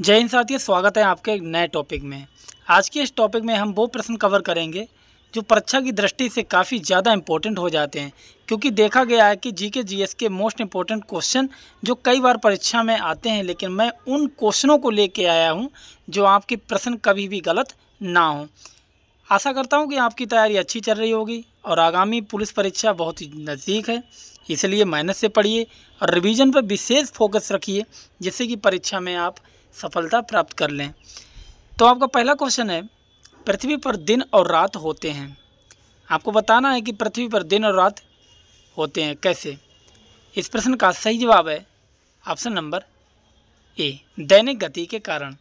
जय हिंद साथियों स्वागत है आपके एक नए टॉपिक में आज के इस टॉपिक में हम वो प्रश्न कवर करेंगे जो परीक्षा की दृष्टि से काफ़ी ज़्यादा इम्पोर्टेंट हो जाते हैं क्योंकि देखा गया है कि जीके जीएस के मोस्ट इम्पोर्टेंट क्वेश्चन जो कई बार परीक्षा में आते हैं लेकिन मैं उन क्वेश्चनों को लेके आया हूँ जो आपके प्रश्न कभी भी गलत ना हों आशा करता हूँ कि आपकी तैयारी अच्छी चल रही होगी और आगामी पुलिस परीक्षा बहुत ही नज़दीक है इसलिए मेहनत से पढ़िए और रिविजन पर विशेष फोकस रखिए जिससे कि परीक्षा में आप सफलता प्राप्त कर लें तो आपका पहला क्वेश्चन है पृथ्वी पर दिन और रात होते हैं आपको बताना है कि पृथ्वी पर दिन और रात होते हैं कैसे इस प्रश्न का सही जवाब है ऑप्शन नंबर ए दैनिक गति के कारण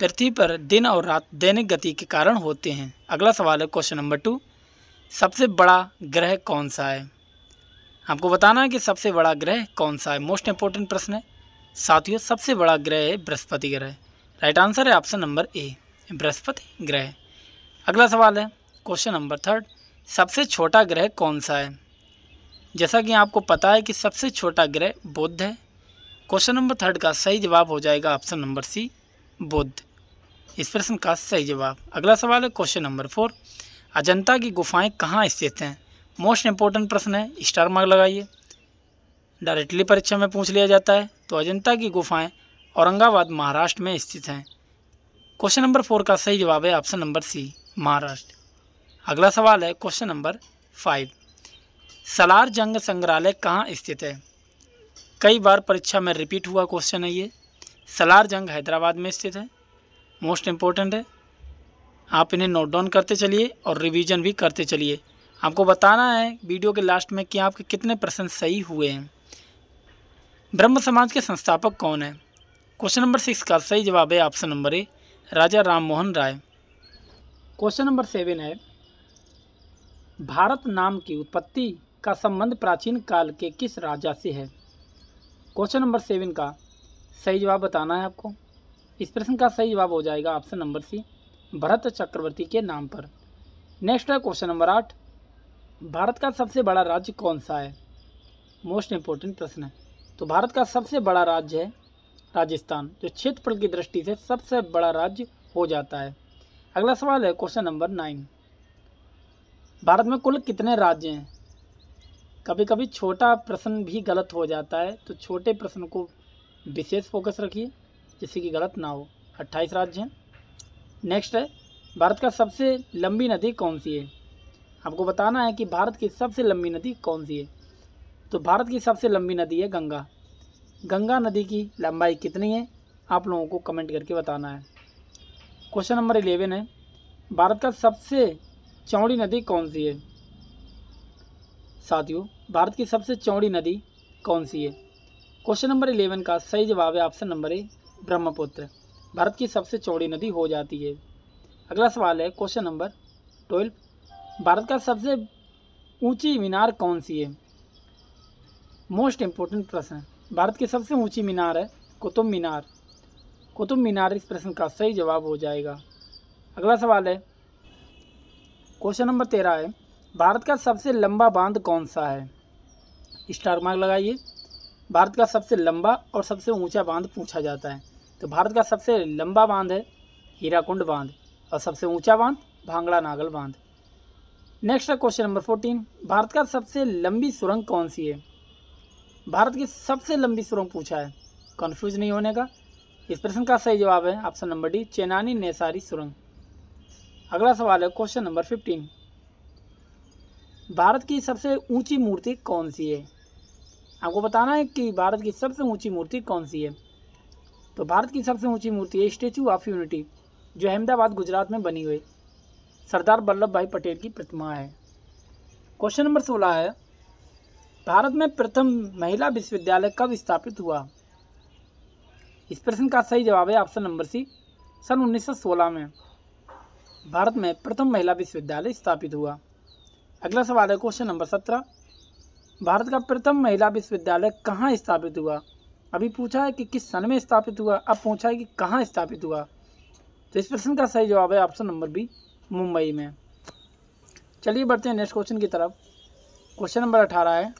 पृथ्वी पर दिन और रात दैनिक गति के कारण होते हैं अगला सवाल है क्वेश्चन नंबर टू सबसे बड़ा ग्रह कौन सा है आपको बताना है कि सबसे बड़ा ग्रह कौन सा है मोस्ट इंपॉर्टेंट प्रश्न है साथियों सबसे बड़ा ग्रह है बृहस्पति ग्रह राइट आंसर है ऑप्शन नंबर ए बृहस्पति ग्रह अगला सवाल है क्वेश्चन नंबर थर्ड सबसे छोटा ग्रह कौन सा है जैसा कि आपको पता है कि सबसे छोटा ग्रह बुद्ध है क्वेश्चन नंबर थर्ड का सही जवाब हो जाएगा ऑप्शन नंबर सी बुद्ध इस प्रश्न का सही जवाब अगला सवाल है क्वेश्चन नंबर फोर अजंता की गुफाएं कहाँ स्थित हैं मोस्ट इंपॉर्टेंट प्रश्न है स्टार मार्क लगाइए डायरेक्टली परीक्षा में पूछ लिया जाता है तो अजंता की गुफाएं औरंगाबाद महाराष्ट्र में स्थित हैं क्वेश्चन नंबर फोर का सही जवाब है ऑप्शन नंबर सी महाराष्ट्र अगला सवाल है क्वेश्चन नंबर फाइव सलार जंग संग्रहालय कहाँ स्थित है कई बार परीक्षा में रिपीट हुआ क्वेश्चन है ये सलार जंग हैदराबाद में स्थित है मोस्ट इम्पोर्टेंट है आप इन्हें नोट डाउन करते चलिए और रिवीजन भी करते चलिए आपको बताना है वीडियो के लास्ट में कि आपके कितने प्रश्न सही हुए हैं ब्रह्म समाज के संस्थापक कौन है क्वेश्चन नंबर सिक्स का सही जवाब है option number A Raja Ram Mohan Roy question number seven है भारत नाम की उत्पत्ति का संबंध प्राचीन काल के किस राजा से है क्वेश्चन नंबर सेवन का सही जवाब बताना है आपको इस प्रश्न का सही जवाब हो जाएगा option number C Bharat Chakravarti के नाम पर नेक्स्ट है क्वेश्चन नंबर आठ भारत का सबसे बड़ा राज्य कौन सा है मोस्ट इम्पोर्टेंट प्रश्न है तो भारत का सबसे बड़ा राज्य है राजस्थान जो क्षेत्रफल की दृष्टि से सबसे बड़ा राज्य हो जाता है अगला सवाल है क्वेश्चन नंबर नाइन भारत में कुल कितने राज्य हैं कभी कभी छोटा प्रश्न भी गलत हो जाता है तो छोटे प्रश्न को विशेष फोकस रखिए जिससे कि गलत ना हो अट्ठाईस राज्य हैं नेक्स्ट है भारत का सबसे लंबी नदी कौन सी है आपको बताना है कि भारत की सबसे लंबी नदी कौन सी है तो भारत की सबसे लंबी नदी है गंगा गंगा नदी की लंबाई कितनी है आप लोगों को कमेंट करके बताना है क्वेश्चन नंबर इलेवन है भारत का सबसे चौड़ी नदी कौन सी है साथियों भारत की सबसे चौड़ी नदी कौन सी है क्वेश्चन नंबर इलेवन का सही जवाब है option number A Brahmaputra Bharat की सबसे चौड़ी नदी हो जाती है अगला सवाल है क्वेश्चन नंबर ट्वेल्व भारत का सबसे ऊंची मीनार कौन सी है मोस्ट इम्पोर्टेंट प्रश्न भारत की सबसे ऊंची मीनार है कुतुब मीनार कुतुब मीनार इस प्रश्न का सही जवाब हो जाएगा अगला सवाल है क्वेश्चन नंबर तेरह है भारत का सबसे लंबा बांध कौन सा है स्टार मार्क लगाइए भारत का सबसे लंबा और सबसे ऊंचा बांध पूछा जाता है तो भारत का सबसे लंबा बांध है हीराकुंड बांध और सबसे ऊंचा बांध भांगड़ा नागल बांध नेक्स्ट है क्वेश्चन नंबर फोर्टीन भारत का सबसे लंबी सुरंग कौन सी है भारत की सबसे लंबी सुरंग पूछा है कन्फ्यूज नहीं होने का इस प्रश्न का सही जवाब है option number D Chenani Nashri सुरंग अगला सवाल है क्वेश्चन नंबर फिफ्टीन भारत की सबसे ऊंची मूर्ति कौन सी है आपको बताना है कि भारत की सबसे ऊंची मूर्ति कौन सी है तो भारत की सबसे ऊंची मूर्ति है स्टेचू ऑफ यूनिटी जो अहमदाबाद गुजरात में बनी हुई सरदार वल्लभ भाई पटेल की प्रतिमा है क्वेश्चन नंबर सोलह है भारत में प्रथम महिला विश्वविद्यालय कब स्थापित हुआ इस प्रश्न का सही जवाब है ऑप्शन नंबर सी सन 1916 में भारत में प्रथम महिला विश्वविद्यालय स्थापित हुआ अगला सवाल है क्वेश्चन नंबर सत्रह भारत का प्रथम महिला विश्वविद्यालय कहाँ स्थापित हुआ अभी पूछा है कि किस सन में स्थापित हुआ अब पूछा है कि कहाँ स्थापित हुआ तो इस प्रश्न का सही जवाब है ऑप्शन नंबर बी मुंबई में चलिए बढ़ते हैं नेक्स्ट क्वेश्चन की तरफ क्वेश्चन नंबर अठारह है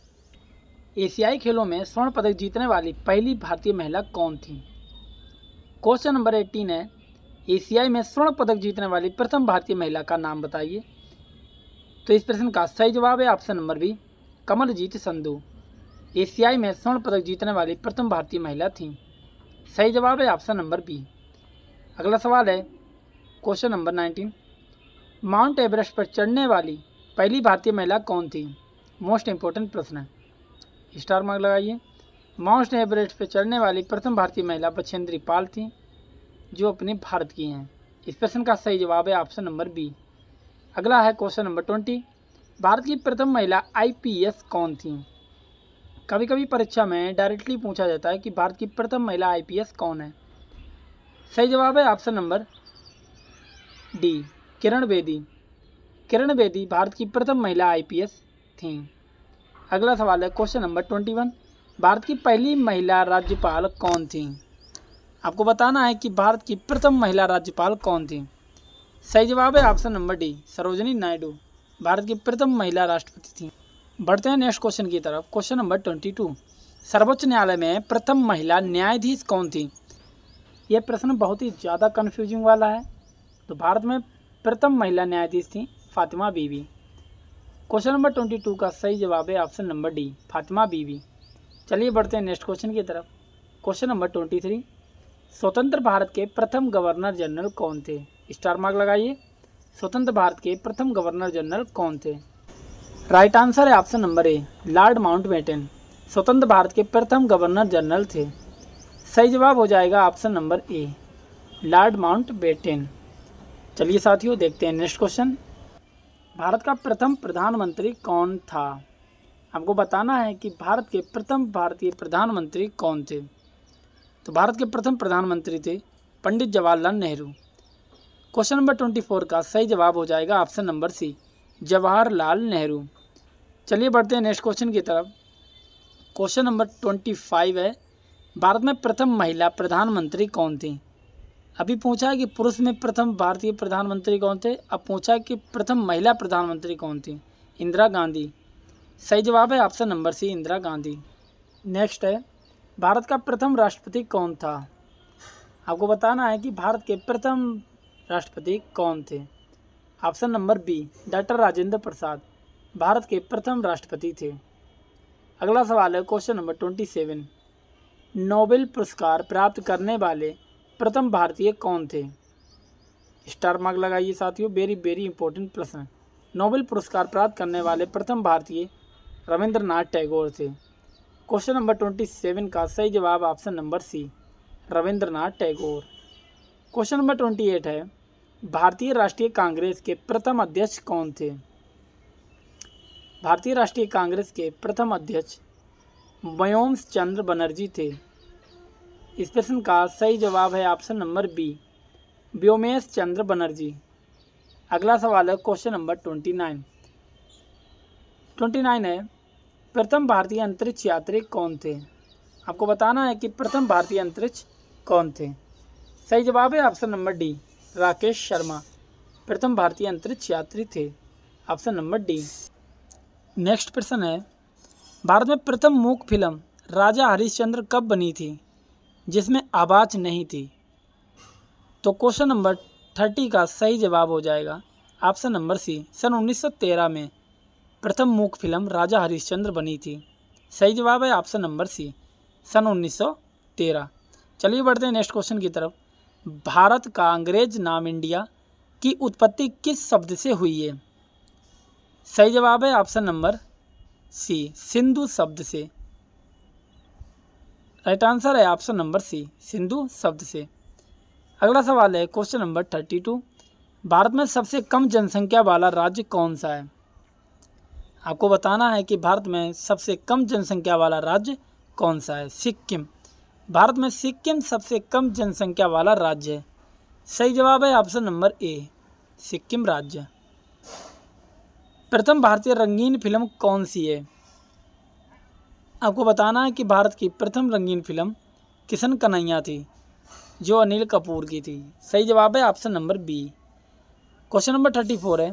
एशियाई खेलों में स्वर्ण पदक जीतने वाली पहली भारतीय महिला कौन थी क्वेश्चन नंबर एटीन है एशियाई में स्वर्ण पदक जीतने वाली प्रथम भारतीय महिला का नाम बताइए तो इस प्रश्न का सही जवाब है option number B Kamaljeet Sandhu एशियाई में स्वर्ण पदक जीतने वाली प्रथम भारतीय महिला थी सही जवाब है ऑप्शन नंबर बी अगला सवाल है question number nineteen Mount Everest पर चढ़ने वाली पहली भारतीय महिला कौन थी मोस्ट इंपॉर्टेंट प्रश्न है स्टार मार्क लगाइए माउंट एवरेस्ट पर चढ़ने वाली प्रथम भारतीय महिला बछेंद्री पाल थी जो अपने भारत की हैं इस प्रश्न का सही जवाब है ऑप्शन नंबर बी अगला है क्वेश्चन नंबर ट्वेंटी भारत की प्रथम महिला आईपीएस कौन थी कभी कभी परीक्षा में डायरेक्टली पूछा जाता है कि भारत की प्रथम महिला आईपीएस कौन है सही जवाब है option number D Kiran Bedi Kiran Bedi Bharat की प्रथम महिला आईपीएस थी अगला सवाल है question number twenty one Bharat की पहली महिला राज्यपाल कौन थी आपको बताना है कि भारत की प्रथम महिला राज्यपाल कौन थी सही जवाब है option number D Sarojini Naidu Bharat की प्रथम महिला राष्ट्रपति थी बढ़ते हैं नेक्स्ट क्वेश्चन की तरफ क्वेश्चन नंबर ट्वेंटी टू सर्वोच्च न्यायालय में प्रथम महिला न्यायाधीश कौन थी यह प्रश्न बहुत ही ज़्यादा कन्फ्यूजिंग वाला है तो भारत में प्रथम महिला न्यायाधीश थी फातिमा बीवी क्वेश्चन नंबर ट्वेंटी टू का सही जवाब है ऑप्शन नंबर डी फातिमा बीवी चलिए बढ़ते हैं नेक्स्ट क्वेश्चन की तरफ क्वेश्चन नंबर ट्वेंटी थ्री स्वतंत्र भारत के प्रथम गवर्नर जनरल कौन थे स्टार मार्क लगाइए स्वतंत्र भारत के प्रथम गवर्नर जनरल कौन थे राइट आंसर है option number A Lord Mountbatten स्वतंत्र भारत के प्रथम गवर्नर जनरल थे सही जवाब हो जाएगा option number A Lord Mountbatten चलिए साथियों देखते हैं नेक्स्ट क्वेश्चन भारत का प्रथम प्रधानमंत्री कौन था आपको बताना है कि भारत के प्रथम भारतीय प्रधानमंत्री कौन थे तो भारत के प्रथम प्रधानमंत्री थे Pandit Jawaharlal Nehru question number twenty four का सही जवाब हो जाएगा option number C Jawaharlal Nehru चलिए बढ़ते हैं नेक्स्ट क्वेश्चन की तरफ क्वेश्चन नंबर ट्वेंटी फाइव है भारत में प्रथम महिला प्रधानमंत्री कौन थी अभी पूछा है कि पुरुष में प्रथम भारतीय प्रधानमंत्री कौन थे अब पूछा कि प्रथम महिला प्रधानमंत्री कौन थी इंदिरा गांधी सही जवाब है option number C Indira Gandhi next है भारत का प्रथम राष्ट्रपति कौन था आपको बताना है कि भारत के प्रथम राष्ट्रपति कौन थे option number B doctor Rajendra Prasad Bharat के प्रथम राष्ट्रपति थे अगला सवाल है question number twenty seven Nobel पुरस्कार प्राप्त करने वाले प्रथम भारतीय कौन थे स्टार मार्क लगाइए साथियों वेरी वेरी इंपॉर्टेंट प्रश्न नोबेल पुरस्कार प्राप्त करने वाले प्रथम भारतीय रविंद्रनाथ टैगोर थे क्वेश्चन नंबर ट्वेंटी सेवन का सही जवाब option number C Rabindranath Tagore question number twenty eight है भारतीय राष्ट्रीय कांग्रेस के प्रथम अध्यक्ष कौन थे भारतीय राष्ट्रीय कांग्रेस के प्रथम अध्यक्ष व्योम चंद्र बनर्जी थे इस प्रश्न का सही जवाब है option number B Womesh Chandra Banerjee अगला सवाल है question number twenty nine twenty nine है प्रथम भारतीय अंतरिक्ष यात्री कौन थे आपको बताना है कि प्रथम भारतीय अंतरिक्ष कौन थे सही जवाब है option number D Rakesh Sharma प्रथम भारतीय अंतरिक्ष यात्री थे ऑप्शन नंबर डी नेक्स्ट प्रश्न है भारत में प्रथम मूक फिल्म राजा हरिश्चंद्र कब बनी थी जिसमें आवाज नहीं थी तो क्वेश्चन नंबर थर्टी का सही जवाब हो जाएगा ऑप्शन नंबर सी सन 1913 में प्रथम मूक फिल्म राजा हरिश्चंद्र बनी थी सही जवाब है ऑप्शन नंबर सी सन 1913 चलिए बढ़ते हैं नेक्स्ट क्वेश्चन की तरफ भारत का अंग्रेज नाम इंडिया की उत्पत्ति किस शब्द से हुई है सही जवाब है ऑप्शन नंबर सी सिंधु शब्द से राइट आंसर है ऑप्शन नंबर सी सिंधु शब्द से अगला सवाल है question number thirty two Bharat में सबसे कम जनसंख्या वाला राज्य कौन सा है आपको बताना है कि भारत में सबसे कम जनसंख्या वाला राज्य कौन सा है सिक्किम भारत में सिक्किम सबसे कम जनसंख्या वाला राज्य है सही जवाब है ऑप्शन नंबर ए सिक्किम राज्य प्रथम भारतीय रंगीन फिल्म कौन सी है आपको बताना है कि भारत की प्रथम रंगीन फिल्म किशन कन्हैया थी जो अनिल कपूर की थी सही जवाब है option number B question number thirty four है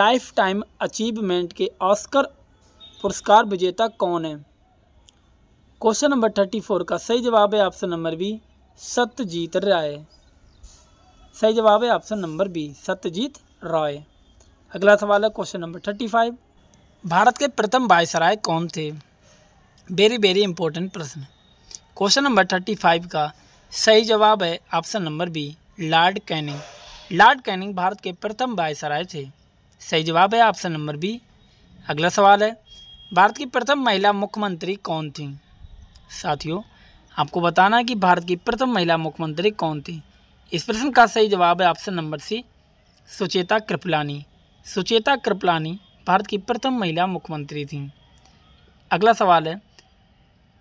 लाइफ टाइम अचीवमेंट के ऑस्कर पुरस्कार विजेता कौन है क्वेश्चन नंबर थर्टी फोर का सही जवाब है option number B Satyajit Ray सही जवाब है option number B Satyajit Ray अगला सवाल है question number thirty five Bharat के प्रथम वायसराय कौन थे वेरी वेरी इंपॉर्टेंट प्रश्न क्वेश्चन नंबर थर्टी फाइव का सही जवाब है option number B Lord Canning Lord Canning Bharat के प्रथम वायसराय थे सही जवाब है ऑप्शन नंबर बी अगला सवाल है भारत की प्रथम महिला मुख्यमंत्री कौन थी साथियों आपको बताना है कि भारत की प्रथम महिला मुख्यमंत्री कौन थी इस प्रश्न का सही जवाब है option number C Sucheta Kripalani Sucheta Kripalani Bharat की प्रथम महिला मुख्यमंत्री थी अगला सवाल है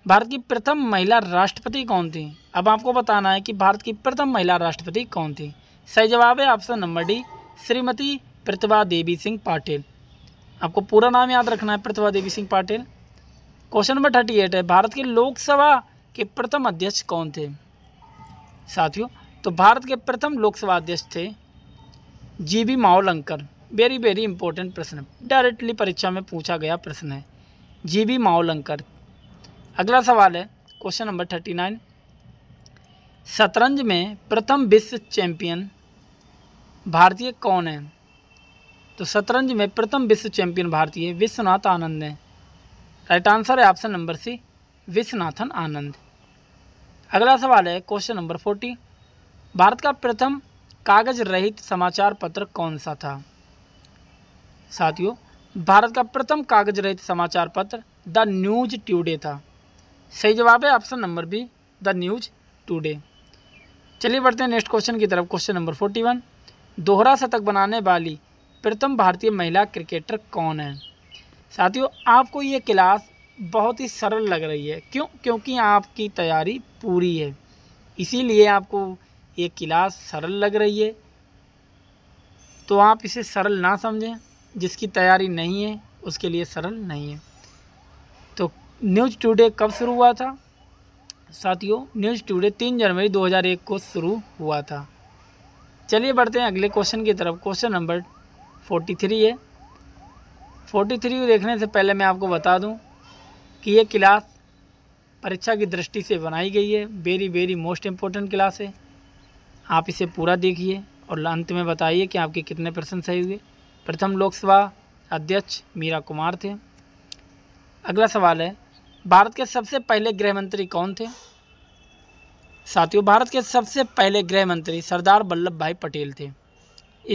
भारत की प्रथम महिला राष्ट्रपति कौन थी अब आपको बताना है कि भारत की प्रथम महिला राष्ट्रपति कौन थी सही जवाब है option number D Shrimati Pratibha Devi Singh Patil आपको पूरा नाम याद रखना है Pratibha Devi Singh Patil question number thirty eight है भारत के लोकसभा के प्रथम अध्यक्ष कौन थे साथियों तो भारत के प्रथम लोकसभा अध्यक्ष थे G B Mavalankar very very important प्रश्न डायरेक्टली परीक्षा में पूछा गया प्रश्न है जी बी माओलंकर अगला सवाल है क्वेश्चन नंबर थर्टी नाइन शतरंज में प्रथम विश्व चैंपियन भारतीय कौन है तो शतरंज में प्रथम विश्व चैंपियन भारतीय विश्वनाथ आनंद है राइट आंसर है option number C Viswanathan Anand अगला सवाल है क्वेश्चन नंबर फोर्टी भारत का प्रथम कागज रहित समाचार पत्र कौन सा था साथियों भारत का प्रथम कागज रहित समाचार पत्र द न्यूज ट्यूडे था सही जवाब है option number B the news today चलिए बढ़ते हैं नेक्स्ट क्वेश्चन की तरफ क्वेश्चन नंबर फोर्टी वन दोहरा शतक बनाने वाली प्रथम भारतीय महिला क्रिकेटर कौन है साथियों आपको ये क्लास बहुत ही सरल लग रही है क्यों क्योंकि आपकी तैयारी पूरी है इसीलिए आपको ये क्लास सरल लग रही है तो आप इसे सरल ना समझें जिसकी तैयारी नहीं है उसके लिए सरल नहीं है न्यूज़ टुडे कब शुरू हुआ था साथियों न्यूज़ टुडे तीन जनवरी 2001 को शुरू हुआ था चलिए बढ़ते हैं अगले क्वेश्चन की तरफ क्वेश्चन नंबर फोर्टी थ्री है फोर्टी थ्री देखने से पहले मैं आपको बता दूं कि ये क्लास परीक्षा की दृष्टि से बनाई गई है very very most important class है आप इसे पूरा देखिए और अंत में बताइए कि आपके कितने प्रश्न सही हुए प्रथम लोकसभा अध्यक्ष मीरा कुमार थे अगला सवाल है भारत के सबसे पहले गृह मंत्री कौन थे साथियों भारत के सबसे पहले गृह मंत्री सरदार वल्लभ भाई पटेल थे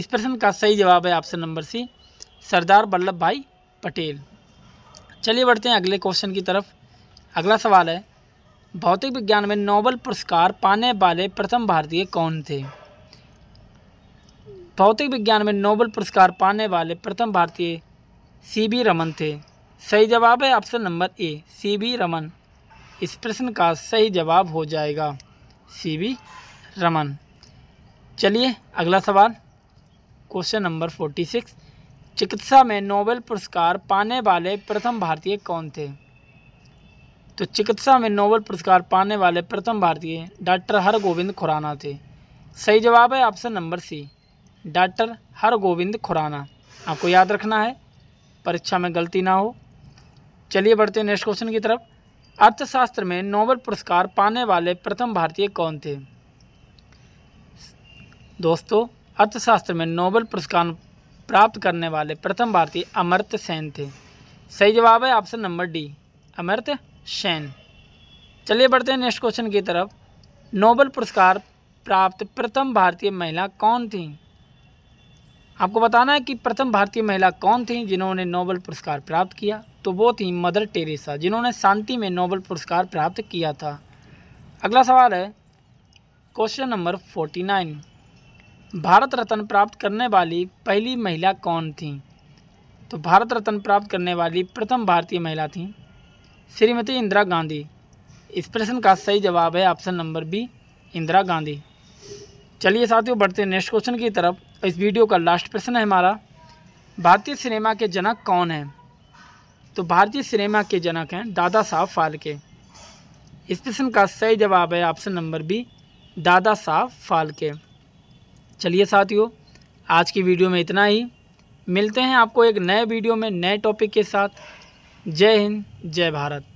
इस प्रश्न का सही जवाब है option number C Sardar Vallabhbhai Patel चलिए बढ़ते हैं अगले क्वेश्चन की तरफ अगला सवाल है भौतिक विज्ञान में नोबल पुरस्कार पाने वाले प्रथम भारतीय कौन थे भौतिक विज्ञान में नोबल पुरस्कार पाने वाले प्रथम भारतीय सी बी रमन थे सही जवाब है option number A C B Raman इस प्रश्न का सही जवाब हो जाएगा सी बी रमन चलिए अगला सवाल क्वेश्चन नंबर फोर्टी सिक्स चिकित्सा में नोबेल पुरस्कार पाने वाले प्रथम भारतीय कौन थे तो चिकित्सा में नोबेल पुरस्कार पाने वाले प्रथम भारतीय डॉक्टर हरगोविंद खुराना थे सही जवाब है option number C doctor Hargobind Khorana आपको याद रखना है परीक्षा में गलती ना हो चलिए बढ़ते हैं नेक्स्ट क्वेश्चन की तरफ अर्थशास्त्र में नोबल पुरस्कार पाने वाले प्रथम भारतीय कौन थे दोस्तों अर्थशास्त्र में नोबल पुरस्कार प्राप्त करने वाले प्रथम भारतीय अमृत सेन थे सही जवाब है option number D Amartya Sen चलिए बढ़ते हैं नेक्स्ट क्वेश्चन की तरफ नोबल पुरस्कार प्राप्त प्रथम भारतीय महिला कौन थी आपको बताना है कि प्रथम भारतीय महिला कौन थी जिन्होंने नोबल पुरस्कार प्राप्त किया तो वो थी मदर टेरेसा जिन्होंने शांति में नोबल पुरस्कार प्राप्त किया था अगला सवाल है question number forty nine Bharat Ratna प्राप्त करने वाली पहली महिला कौन थी तो भारत रत्न प्राप्त करने वाली प्रथम भारतीय महिला थी श्रीमती इंदिरा गांधी इस प्रश्न का सही जवाब है option number B Indira Gandhi चलिए साथियों बढ़ते हैं नेक्स्ट क्वेश्चन की तरफ इस वीडियो का लास्ट प्रश्न है हमारा भारतीय सिनेमा के जनक कौन है तो भारतीय सिनेमा के जनक हैं दादा साहब फालके इस प्रश्न का सही जवाब है ऑप्शन नंबर बी दादा साहब फालके चलिए साथियों आज की वीडियो में इतना ही मिलते हैं आपको एक नए वीडियो में नए टॉपिक के साथ जय हिंद जय भारत